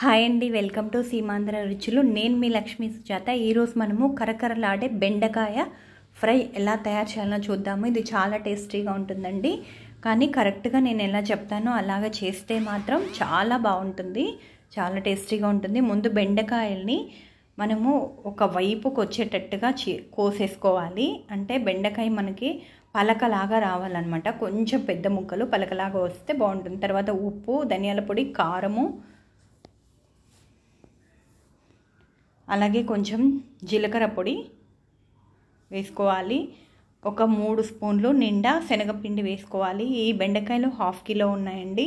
hi అండి welcome to Seemandhra రుచులు నేను మీ లక్ష్మీ సుజాత ఈరోజు మనము కరకరలాడే బెండకాయ ఫ్రై ఎలా తయారు చేయాలో చూద్దాము ఇది చాలా టేస్టీగా ఉంటుందండి కానీ కరెక్ట్గా నేను ఎలా చెప్తానో అలాగ చేస్తే మాత్రం చాలా బాగుంటుంది చాలా టేస్టీగా ఉంటుంది ముందు బెండకాయల్ని మనము ఒక వైపుకు వచ్చేటట్టుగా చే కోసేసుకోవాలి అంటే బెండకాయ మనకి పలకలాగా రావాలన్నమాట కొంచెం పెద్ద ముక్కలు పలకలాగా వస్తే బాగుంటుంది తర్వాత ఉప్పు ధనియాల పొడి కారము అలాగే కొంచెం జీలకర్ర పొడి వేసుకోవాలి ఒక మూడు స్పూన్లు నిండా శనగపిండి వేసుకోవాలి ఈ బెండకాయలు హాఫ్ కిలో ఉన్నాయండి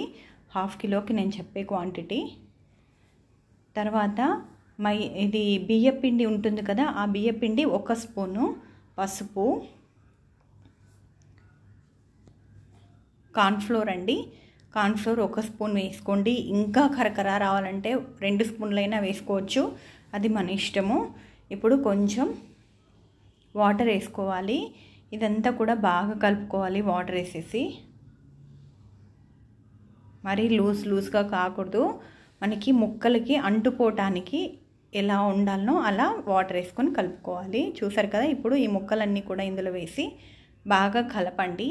హాఫ్ కిలోకి నేను చెప్పే క్వాంటిటీ తర్వాత మై ఇది బియ్యపిండి ఉంటుంది కదా ఆ బియ్యపిండి ఒక స్పూను పసుపు కార్న్ఫ్లోర్ అండి కార్న్ఫ్లోర్ ఒక స్పూన్ వేసుకోండి ఇంకా కరకర రావాలంటే రెండు స్పూన్లైనా వేసుకోవచ్చు అది మన ఇష్టము ఇప్పుడు కొంచెం వాటర్ వేసుకోవాలి ఇదంతా కూడా బాగా కలుపుకోవాలి వాటర్ వేసేసి మరీ లూజ్ లూజ్గా కాకూడదు మనకి ముక్కలకి అంటుకోవటానికి ఎలా ఉండాలనో అలా వాటర్ వేసుకొని కలుపుకోవాలి చూసారు కదా ఇప్పుడు ఈ ముక్కలన్నీ కూడా ఇందులో వేసి బాగా కలపండి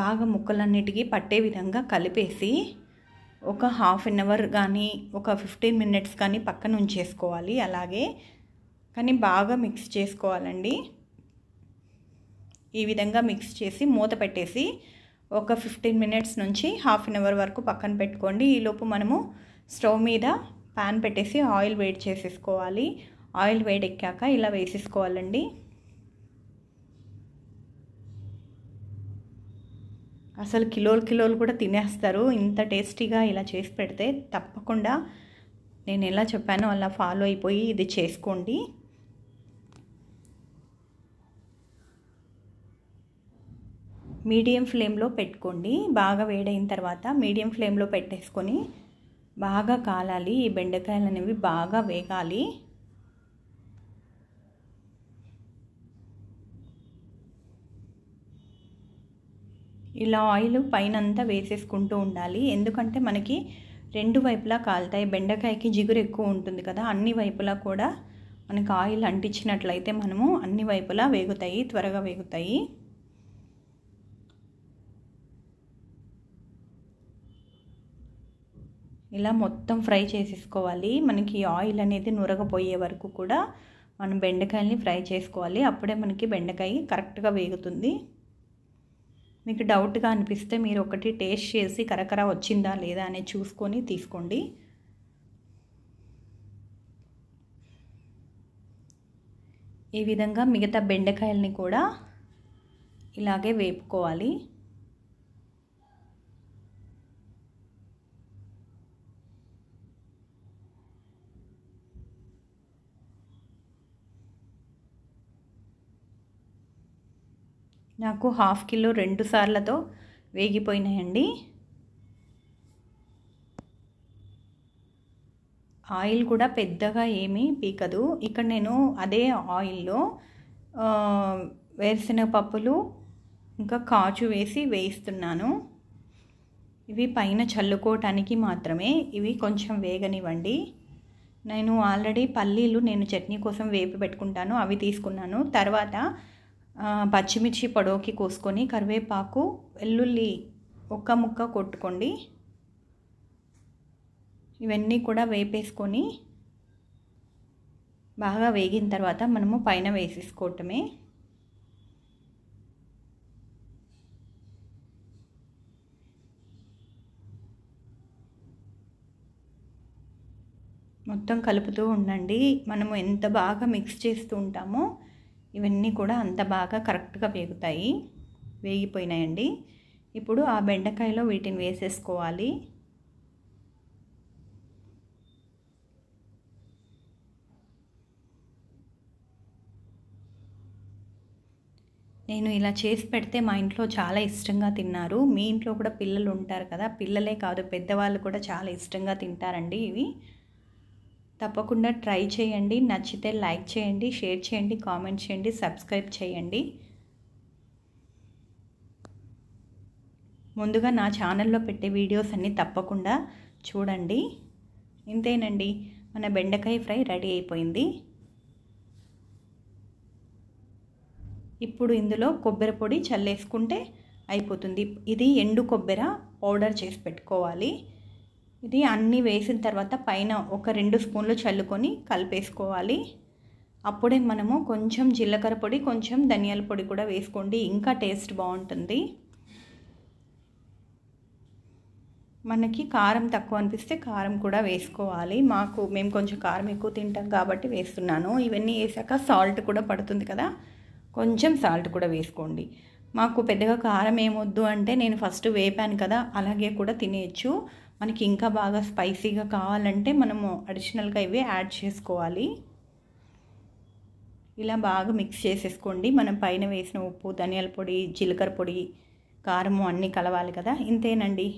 బాగా ముక్కలన్నిటికీ పట్టే విధంగా కలిపేసి ఒక హాఫ్ అన్ అవర్ కానీ ఒక ఫిఫ్టీన్ మినిట్స్ కానీ పక్కన ఉంచేసుకోవాలి అలాగే కానీ బాగా మిక్స్ చేసుకోవాలండి ఈ విధంగా మిక్స్ చేసి మూత పెట్టేసి ఒక ఫిఫ్టీన్ మినిట్స్ నుంచి హాఫ్ అన్ అవర్ వరకు పక్కన పెట్టుకోండి ఈలోపు మనము స్టవ్ మీద ప్యాన్ పెట్టేసి ఆయిల్ వేడి చేసేసుకోవాలి ఆయిల్ వేడెక్కాక ఇలా వేసేసుకోవాలండి అసలు కిలోలు కిలోలు కూడా తినేస్తారు ఇంత టేస్టీగా ఇలా చేసి పెడితే తప్పకుండా నేను ఎలా చెప్పానో అలా ఫాలో అయిపోయి ఇది చేసుకోండి మీడియం ఫ్లేమ్లో పెట్టుకోండి బాగా వేడైన తర్వాత మీడియం ఫ్లేమ్లో పెట్టేసుకొని బాగా కాలాలి ఈ బెండకాయలు అనేవి బాగా వేగాలి ఇలా ఆయిల్ పైనంతా వేసేసుకుంటూ ఉండాలి ఎందుకంటే మనకి రెండు వైపులా కాలుతాయి బెండకాయకి జిగురు ఎక్కువ ఉంటుంది కదా అన్ని వైపులా కూడా మనకి ఆయిల్ అంటించినట్లయితే మనము అన్ని వైపులా వేగుతాయి త్వరగా వేగుతాయి ఇలా మొత్తం ఫ్రై చేసేసుకోవాలి మనకి ఆయిల్ అనేది నురగపోయే వరకు కూడా మనం బెండకాయల్ని ఫ్రై చేసుకోవాలి అప్పుడే మనకి బెండకాయ కరెక్ట్గా వేగుతుంది మీకు డౌట్గా అనిపిస్తే మీరు ఒకటి టేస్ట్ చేసి కరకర వచ్చిందా లేదా అనేది చూసుకొని తీసుకోండి ఈ విధంగా మిగతా బెండకాయల్ని కూడా ఇలాగే వేపుకోవాలి నాకు హాఫ్ కిలో రెండు సార్లతో వేగిపోయినాయండి ఆయిల్ కూడా పెద్దగా ఏమీ పీకదు ఇక్కడ నేను అదే ఆయిల్లో వేరుశనగ పప్పులు ఇంకా కాచు వేసి వేయిస్తున్నాను ఇవి పైన చల్లుకోవటానికి మాత్రమే ఇవి కొంచెం వేగనివ్వండి నేను ఆల్రెడీ పల్లీలు నేను చట్నీ కోసం వేపి పెట్టుకుంటాను అవి తీసుకున్నాను తర్వాత పచ్చిమిర్చి పొడవుకి కోసుకొని కరివేపాకు వెల్లుల్లి ఒక్క ముక్క కొట్టుకోండి ఇవన్నీ కూడా వేపేసుకొని బాగా వేగిన తర్వాత మనము పైన వేసేసుకోవటమే మొత్తం కలుపుతూ ఉండండి మనము ఎంత బాగా మిక్స్ చేస్తూ ఉంటామో ఇవన్నీ కూడా అంత బాగా కరెక్ట్గా వేగుతాయి వేగిపోయినాయండి ఇప్పుడు ఆ బెండకాయలో వీటిని వేసేసుకోవాలి నేను ఇలా చేసి పెడితే మా ఇంట్లో చాలా ఇష్టంగా తిన్నారు మీ ఇంట్లో కూడా పిల్లలు ఉంటారు కదా పిల్లలే కాదు పెద్దవాళ్ళు కూడా చాలా ఇష్టంగా తింటారండి ఇవి తప్పకుండా ట్రై చేయండి నచ్చితే లైక్ చేయండి షేర్ చేయండి కామెంట్ చేయండి సబ్స్క్రైబ్ చేయండి ముందుగా నా ఛానల్లో పెట్టే వీడియోస్ అన్నీ తప్పకుండా చూడండి ఇంతేనండి మన బెండకాయ ఫ్రై రెడీ అయిపోయింది ఇప్పుడు ఇందులో కొబ్బరి పొడి చల్లేసుకుంటే అయిపోతుంది ఇది ఎండు కొబ్బరి పౌడర్ చేసి పెట్టుకోవాలి ఇది అన్నీ వేసిన తర్వాత పైన ఒక రెండు స్పూన్లు చల్లుకొని కలిపేసుకోవాలి అప్పుడే మనము కొంచెం జీలకర్ర పొడి కొంచెం ధనియాల పొడి కూడా వేసుకోండి ఇంకా టేస్ట్ బాగుంటుంది మనకి కారం తక్కువ అనిపిస్తే కారం కూడా వేసుకోవాలి మాకు మేము కొంచెం కారం ఎక్కువ తింటాం కాబట్టి వేస్తున్నాను ఇవన్నీ వేసాక సాల్ట్ కూడా పడుతుంది కదా కొంచెం సాల్ట్ కూడా వేసుకోండి మాకు పెద్దగా కారం ఏమొద్దు అంటే నేను ఫస్ట్ వేపాను కదా అలాగే కూడా తినేయచ్చు మనకి ఇంకా బాగా స్పైసీగా కావాలంటే మనము అడిషనల్గా ఇవే యాడ్ చేసుకోవాలి ఇలా బాగా మిక్స్ చేసేసుకోండి మనం పైన వేసిన ఉప్పు ధనియాల పొడి జీలకర్ర పొడి కారము అన్నీ కలవాలి కదా ఇంతేనండి